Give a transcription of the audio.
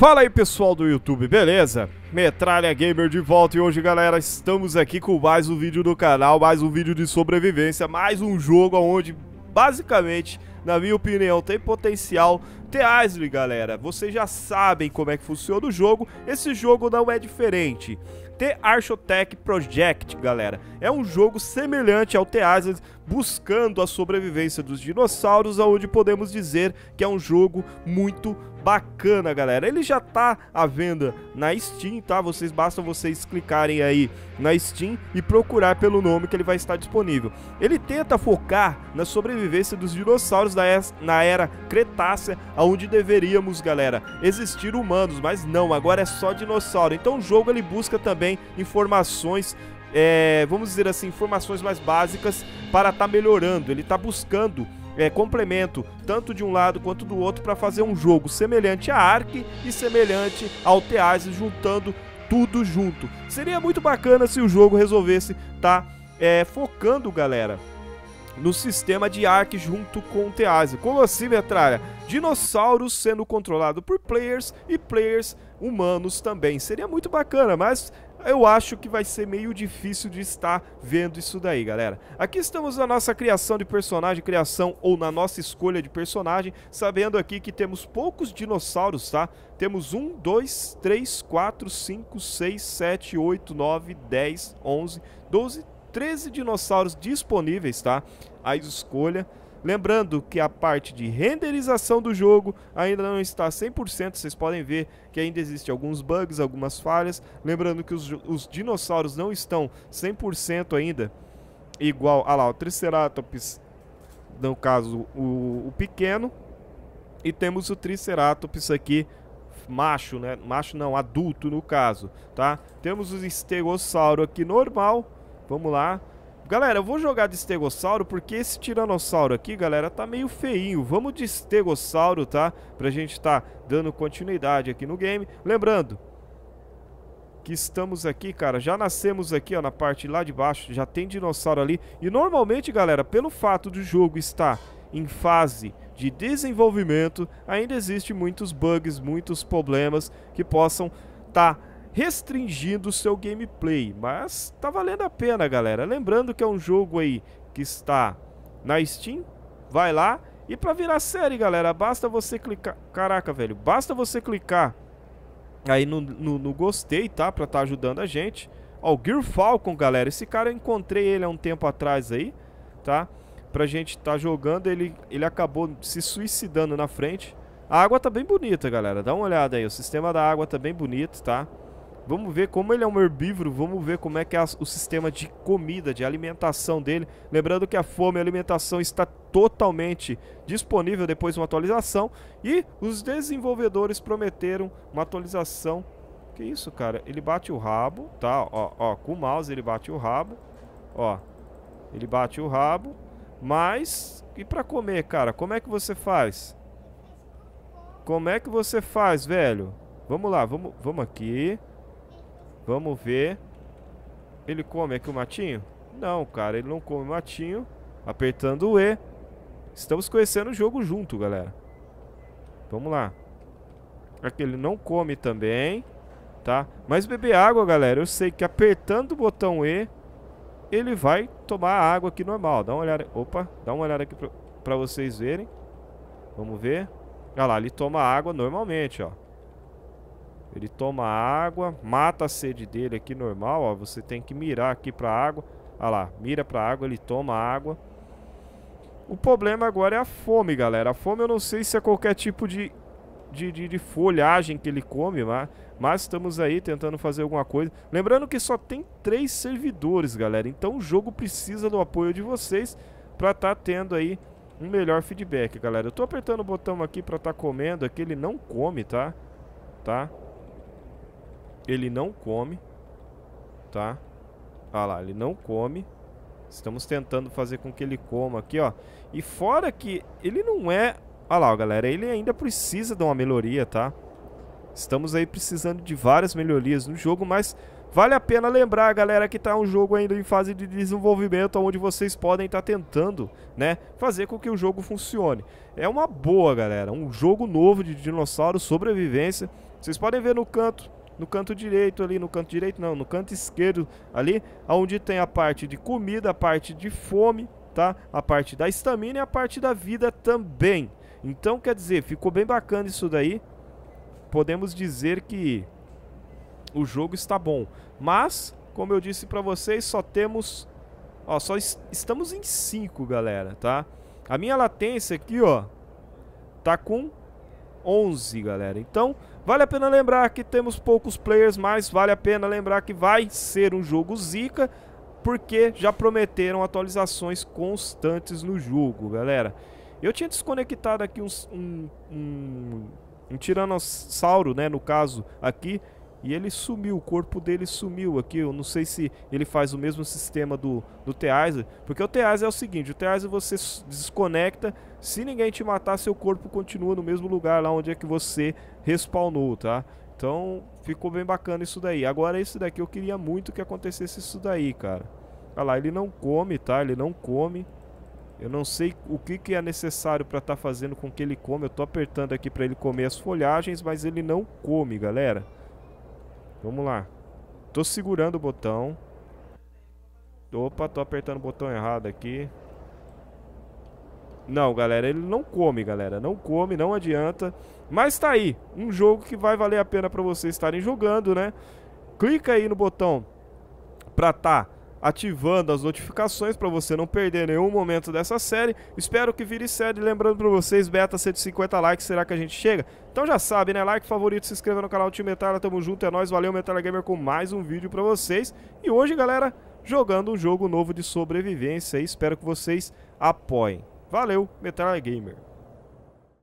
Fala aí pessoal do YouTube, beleza? Metralha Gamer de volta e hoje galera estamos aqui com mais um vídeo do canal, mais um vídeo de sobrevivência, mais um jogo onde basicamente, na minha opinião, tem potencial ter Asli galera. Vocês já sabem como é que funciona o jogo, esse jogo não é diferente. The Archotech Project, galera. É um jogo semelhante ao The Island, buscando a sobrevivência dos dinossauros, aonde podemos dizer que é um jogo muito bacana, galera. Ele já tá à venda na Steam, tá? Vocês basta vocês clicarem aí na Steam e procurar pelo nome que ele vai estar disponível. Ele tenta focar na sobrevivência dos dinossauros da es, na era Cretácea, aonde deveríamos, galera, existir humanos, mas não, agora é só dinossauro. Então o jogo ele busca também informações é, vamos dizer assim, informações mais básicas para estar tá melhorando. Ele está buscando é, complemento, tanto de um lado quanto do outro, para fazer um jogo semelhante a Ark e semelhante ao Tease, juntando tudo junto. Seria muito bacana se o jogo resolvesse tá é, focando, galera, no sistema de Ark junto com o Tease. Como assim, metralha? Dinossauros sendo controlado por players e players humanos também. Seria muito bacana, mas eu acho que vai ser meio difícil de estar vendo isso daí, galera. Aqui estamos na nossa criação de personagem, criação ou na nossa escolha de personagem, sabendo aqui que temos poucos dinossauros, tá? Temos 1, 2, 3, 4, 5, 6, 7, 8, 9, 10, 11, 12, 13 dinossauros disponíveis, tá? A escolha Lembrando que a parte de renderização do jogo ainda não está 100%, vocês podem ver que ainda existe alguns bugs, algumas falhas. Lembrando que os, os dinossauros não estão 100% ainda, igual, ah lá, o Triceratops, no caso o, o pequeno, e temos o Triceratops aqui, macho, né? Macho não, adulto no caso, tá? Temos o estegossauro aqui normal, vamos lá. Galera, eu vou jogar de estegossauro porque esse tiranossauro aqui, galera, tá meio feinho. Vamos de estegossauro, tá? Pra gente tá dando continuidade aqui no game. Lembrando que estamos aqui, cara, já nascemos aqui, ó, na parte lá de baixo. Já tem dinossauro ali. E normalmente, galera, pelo fato do jogo estar em fase de desenvolvimento, ainda existe muitos bugs, muitos problemas que possam tá restringindo o seu gameplay, mas tá valendo a pena, galera. Lembrando que é um jogo aí que está na Steam, vai lá. E para virar série, galera, basta você clicar... Caraca, velho, basta você clicar aí no, no, no gostei, tá? Pra estar tá ajudando a gente. Ó, o Gear Falcon, galera, esse cara eu encontrei ele há um tempo atrás aí, tá? Pra gente estar tá jogando, ele, ele acabou se suicidando na frente. A água tá bem bonita, galera, dá uma olhada aí, o sistema da água tá bem bonito, tá? Vamos ver como ele é um herbívoro, vamos ver como é que é o sistema de comida, de alimentação dele. Lembrando que a fome e a alimentação está totalmente disponível depois de uma atualização. E os desenvolvedores prometeram uma atualização. Que isso, cara? Ele bate o rabo, tá? Ó, ó, com o mouse ele bate o rabo. Ó, ele bate o rabo. Mas, e para comer, cara? Como é que você faz? Como é que você faz, velho? Vamos lá, vamos, vamos aqui. Vamos ver. Ele come aqui o matinho? Não, cara, ele não come o matinho. Apertando o E. Estamos conhecendo o jogo junto, galera. Vamos lá. Aqui ele não come também, tá? Mas beber água, galera, eu sei que apertando o botão E, ele vai tomar água aqui normal. Dá uma olhada... Opa, dá uma olhada aqui pra, pra vocês verem. Vamos ver. Olha lá, ele toma água normalmente, ó. Ele toma água, mata a sede dele aqui normal, ó. Você tem que mirar aqui pra água. Olha lá, mira pra água, ele toma água. O problema agora é a fome, galera. A fome eu não sei se é qualquer tipo de, de, de, de folhagem que ele come, mas, mas estamos aí tentando fazer alguma coisa. Lembrando que só tem três servidores, galera. Então o jogo precisa do apoio de vocês pra estar tá tendo aí um melhor feedback, galera. Eu tô apertando o botão aqui pra estar tá comendo aqui, é ele não come, tá? Tá? Ele não come, tá? Olha lá, ele não come. Estamos tentando fazer com que ele coma aqui, ó. E fora que ele não é... Olha lá, galera, ele ainda precisa de uma melhoria, tá? Estamos aí precisando de várias melhorias no jogo, mas vale a pena lembrar, galera, que tá um jogo ainda em fase de desenvolvimento, onde vocês podem estar tá tentando, né, fazer com que o jogo funcione. É uma boa, galera, um jogo novo de dinossauro sobrevivência. Vocês podem ver no canto, no canto direito ali, no canto direito não, no canto esquerdo ali, onde tem a parte de comida, a parte de fome, tá? A parte da estamina e a parte da vida também. Então, quer dizer, ficou bem bacana isso daí. Podemos dizer que o jogo está bom, mas como eu disse para vocês, só temos ó, só est estamos em 5, galera, tá? A minha latência aqui, ó, tá com 11, galera. Então, vale a pena lembrar que temos poucos players, mas vale a pena lembrar que vai ser um jogo zica, porque já prometeram atualizações constantes no jogo, galera. Eu tinha desconectado aqui um, um, um, um tiranossauro, né, no caso aqui, e ele sumiu, o corpo dele sumiu aqui. Eu não sei se ele faz o mesmo sistema do, do Teaser. Porque o Teaser é o seguinte: o Teaser você desconecta. Se ninguém te matar, seu corpo continua no mesmo lugar lá onde é que você respawnou, tá? Então ficou bem bacana isso daí. Agora, esse daqui eu queria muito que acontecesse isso daí, cara. Olha lá, ele não come, tá? Ele não come. Eu não sei o que, que é necessário para estar tá fazendo com que ele come. Eu tô apertando aqui para ele comer as folhagens, mas ele não come, galera. Vamos lá. Tô segurando o botão. Opa, tô apertando o botão errado aqui. Não, galera, ele não come, galera. Não come, não adianta. Mas tá aí, um jogo que vai valer a pena para vocês estarem jogando, né? Clica aí no botão pra tá ativando as notificações para você não perder nenhum momento dessa série. Espero que vire série. Lembrando para vocês, beta 150 likes, será que a gente chega? Então já sabe, né? Like, favorito, se inscreva no canal Team Metal, tamo junto, é nóis, valeu Metal Gamer com mais um vídeo para vocês. E hoje, galera, jogando um jogo novo de sobrevivência, espero que vocês apoiem. Valeu, Metal Gamer.